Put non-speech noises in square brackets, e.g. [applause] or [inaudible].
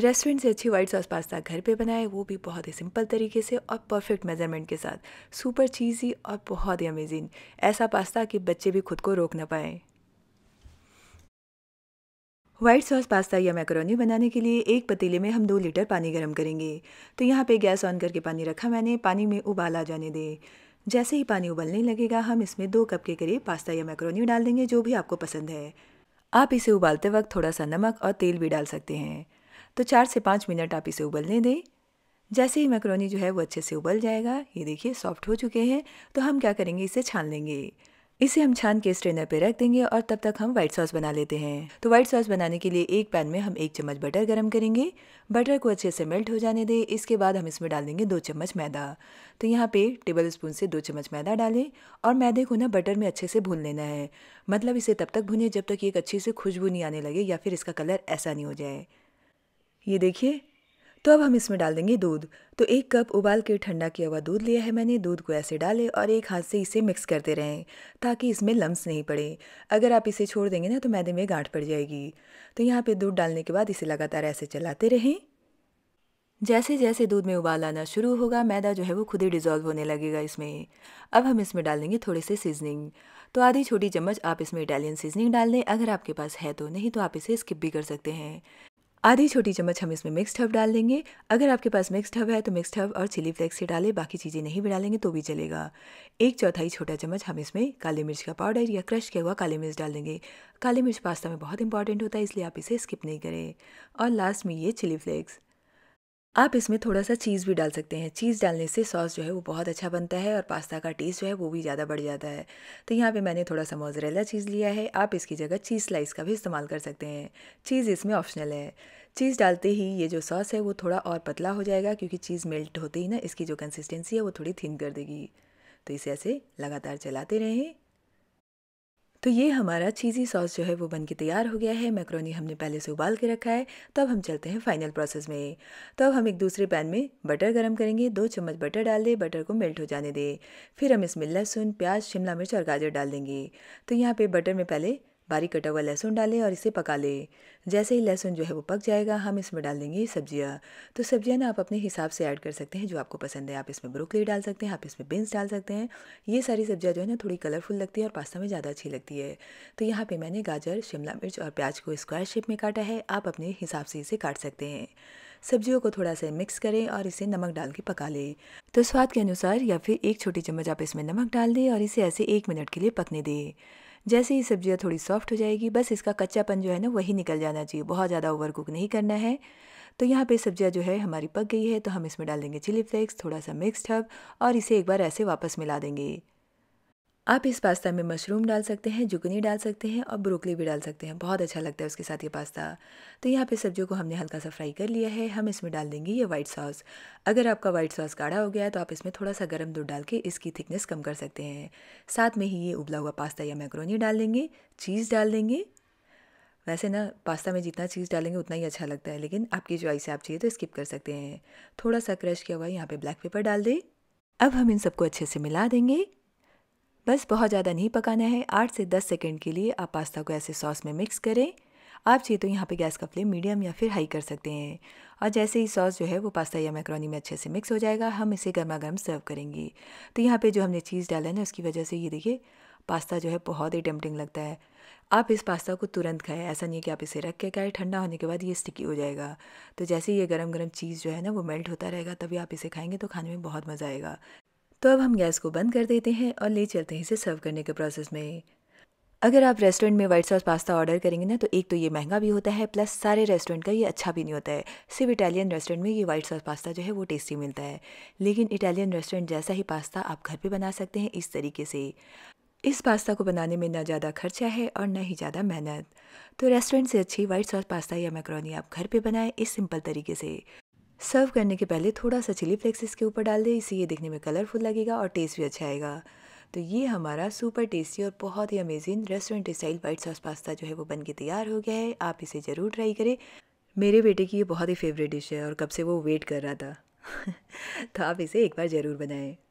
restaurant से अच्छी white sauce pasta घर पे बनाए वो भी बहुत ही सिंपल तरीके से और परफेक्ट मेजरमेंट के साथ सुपर चीज़ी और बहुत ही अमेजिंग ऐसा पास्ता कि बच्चे भी खुद को रोक ना पाए व्हाइट सॉस पास्ता या मैकरोनी बनाने के लिए एक पतीले में हम दो लीटर पानी गर्म करेंगे तो यहाँ पे गैस ऑन करके पानी रखा मैंने पानी में उबाल आ जाने दें जैसे ही पानी उबलने लगेगा हम इसमें दो कप के करीब पास्ता या मैकरोनी डाल देंगे जो भी आपको पसंद है आप इसे उबालते वक्त थोड़ा सा नमक और तेल भी डाल सकते हैं तो चार से पाँच मिनट आप इसे उबलने दें जैसे ही मैक्रोनी जो है वो अच्छे से उबल जाएगा ये देखिए सॉफ्ट हो चुके हैं तो हम क्या करेंगे इसे छान लेंगे इसे हम छान के स्ट्रेनर पे रख देंगे और तब तक हम व्हाइट सॉस बना लेते हैं तो व्हाइट सॉस बनाने के लिए एक पैन में हम एक चम्मच बटर गरम करेंगे बटर को अच्छे से मेल्ट हो जाने दें इसके बाद हम इसमें डाल देंगे दो चम्मच मैदा तो यहाँ पे टेबल स्पून से दो चम्मच मैदा डालें और मैदे को ना बटर में अच्छे से भून लेना है मतलब इसे तब तक भुनिए जब तक एक अच्छी से खुशबू नहीं आने लगे या फिर इसका कलर ऐसा नहीं हो जाए ये देखिए तो अब हम इसमें डाल देंगे दूध तो एक कप उबाल के ठंडा किया हुआ दूध लिया है मैंने दूध को ऐसे डाले और एक हाथ से इसे मिक्स करते रहें ताकि इसमें लम्स नहीं पड़े अगर आप इसे छोड़ देंगे ना तो मैदे में गांठ पड़ जाएगी तो यहाँ पे दूध डालने के बाद इसे लगातार ऐसे चलाते रहें जैसे जैसे दूध में उबाल आना शुरू होगा मैदा जो है वो खुद ही डिज़ोल्व होने लगेगा इसमें अब हम इसमें डाल देंगे थोड़े से सीजनिंग तो आधी छोटी चम्मच आप इसमें इटालियन सीजनिंग डाल दें अगर आपके पास है तो नहीं तो आप इसे स्किप भी कर सकते हैं आधी छोटी चम्मच हम इसमें मिक्सड हर्ब डाल देंगे अगर आपके पास मिक्सड हर्ब है तो मिक्सड हर्ब और चिली फ्लेक्स ही डालें बाकी चीज़ें नहीं भी डालेंगे तो भी चलेगा एक चौथाई छोटा चम्मच हम इसमें काली मिर्च का पाउडर या क्रश किया हुआ काली मिर्च डाल देंगे काली मिर्च पास्ता में बहुत इंपॉर्टेंट होता है इसलिए आप इसे स्किप नहीं करें और लास्ट में ये चिली फ्लेक्स आप इसमें थोड़ा सा चीज़ भी डाल सकते हैं चीज़ डालने से सॉस जो है वो बहुत अच्छा बनता है और पास्ता का टेस्ट जो है वो भी ज़्यादा बढ़ जाता है तो यहाँ पे मैंने थोड़ा सा मोजरेला चीज़ लिया है आप इसकी जगह चीज़ स्लाइस का भी इस्तेमाल कर सकते हैं चीज़ इसमें ऑप्शनल है चीज़ डालते ही ये जो सॉस है वो थोड़ा और पतला हो जाएगा क्योंकि चीज़ मेल्ट होते ही ना इसकी जो कंसिस्टेंसी है वो थोड़ी थिन कर देगी तो इसे ऐसे लगातार चलाते रहें तो ये हमारा चीज़ी सॉस जो है वो बन के तैयार हो गया है मैक्रोनी हमने पहले से उबाल के रखा है तो अब हम चलते हैं फाइनल प्रोसेस में तो अब हम एक दूसरे पैन में बटर गर्म करेंगे दो चम्मच बटर डाल दें बटर को मेल्ट हो जाने दें फिर हम इसमें लहसुन प्याज शिमला मिर्च और गाजर डाल देंगे तो यहाँ पर बटर में पहले बारीक कटा हुआ लहसुन डालें और इसे पका लें जैसे ही लहसुन जो है वो पक जाएगा हम इसमें डाल देंगे सब्जियाँ तो सब्जियाँ ना आप अपने हिसाब से ऐड कर सकते हैं जो आपको पसंद है आप इसमें ब्रोकली डाल सकते हैं आप इसमें बीन्स डाल सकते हैं ये सारी सब्जियाँ जो है ना थोड़ी कलरफुल लगती है और पास्ता में ज़्यादा अच्छी लगती है तो यहाँ पर मैंने गाजर शिमला मिर्च और प्याज को स्क्वायर शेप में काटा है आप अपने हिसाब से इसे काट सकते हैं सब्जियों को थोड़ा सा मिक्स करें और इसे नमक डाल के पका लें तो स्वाद के अनुसार या फिर एक छोटी चम्मच आप इसमें नमक डाल दें और इसे ऐसे एक मिनट के लिए पकने दें जैसे ही सब्जियाँ थोड़ी सॉफ्ट हो जाएगी बस इसका कच्चापन जो है ना वही निकल जाना चाहिए बहुत ज़्यादा ओवर कुक नहीं करना है तो यहाँ पे सब्जियाँ जो है हमारी पक गई है तो हम इसमें डाल देंगे चिली फ्लेक्स थोड़ा सा मिक्सड हब और इसे एक बार ऐसे वापस मिला देंगे आप इस पास्ता में मशरूम डाल सकते हैं जुगनी डाल सकते हैं और ब्रोकली भी डाल सकते हैं बहुत अच्छा लगता है उसके साथ ये पास्ता तो यहाँ पे सब्जियों को हमने हल्का सा फ्राई कर लिया है हम इसमें डाल देंगे ये वाइट सॉस अगर आपका वाइट सॉस गाढ़ा हो गया है तो आप इसमें थोड़ा सा गर्म दूध डाल के इसकी थिकनेस कम कर सकते हैं साथ में ही ये उबला हुआ पास्ता या मैक्रोनी डाल देंगे चीज़ डाल देंगे वैसे ना पास्ता में जितना चीज़ डालेंगे उतना ही अच्छा लगता है लेकिन आपकी चॉइस है आप चाहिए तो स्किप कर सकते हैं थोड़ा सा क्रश किया हुआ यहाँ पे ब्लैक पेपर डाल दें अब हम इन सबको अच्छे से मिला देंगे बस बहुत ज़्यादा नहीं पकाना है आठ से दस सेकेंड के लिए आप पास्ता को ऐसे सॉस में मिक्स करें आप चाहिए तो यहाँ पे गैस का फ्लेम मीडियम या फिर हाई कर सकते हैं और जैसे ही सॉस जो है वो पास्ता या मैक्रोनी में अच्छे से मिक्स हो जाएगा हम इसे गर्मा गर्म सर्व करेंगे तो यहाँ पे जो हमने चीज़ डाला है ना उसकी वजह से ये देखिए पास्ता जो है बहुत ही टेम्पटिंग लगता है आप इस पास्ता को तुरंत खाएं ऐसा नहीं है कि आप इसे रख के खाएं ठंडा होने के बाद ये स्टिकी हो जाएगा तो जैसे ये गरम गरम चीज़ जो है ना वो मेल्ट होता रहेगा तभी आप इसे खाएंगे तो खाने में बहुत मज़ा आएगा तो अब हम गैस को बंद कर देते हैं और ले चलते हैं इसे सर्व करने के प्रोसेस में अगर आप रेस्टोरेंट में व्हाइट सॉस पास्ता ऑर्डर करेंगे ना तो एक तो ये महंगा भी होता है प्लस सारे रेस्टोरेंट का ये अच्छा भी नहीं होता है सिर्फ इटालियन रेस्टोरेंट में ये व्हाइट सॉस पास्ता जो है वो टेस्टी मिलता है लेकिन इटालियन रेस्टोरेंट जैसा ही पास्ता आप घर पर बना सकते हैं इस तरीके से इस पास्ता को बनाने में ना ज़्यादा खर्चा है और ना ही ज़्यादा मेहनत तो रेस्टोरेंट से अच्छी वाइट सॉस पास्ता या मैक्रोनी आप घर पर बनाएं इस सिंपल तरीके से सर्व करने के पहले थोड़ा सा चिली फ्लेक्स इसके ऊपर डाल दें इसे ये देखने में कलरफुल लगेगा और टेस्ट भी अच्छा आएगा तो ये हमारा सुपर टेस्टी और बहुत ही amazing restaurant style white sauce pasta जो है वो बन के तैयार हो गया है आप इसे ज़रूर ट्राई करें मेरे बेटे की ये बहुत ही फेवरेट डिश है और कब से वो वेट कर रहा था [laughs] तो आप इसे एक बार ज़रूर बनाएं